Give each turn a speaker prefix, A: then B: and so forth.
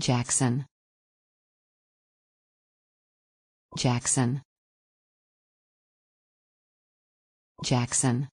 A: Jackson Jackson Jackson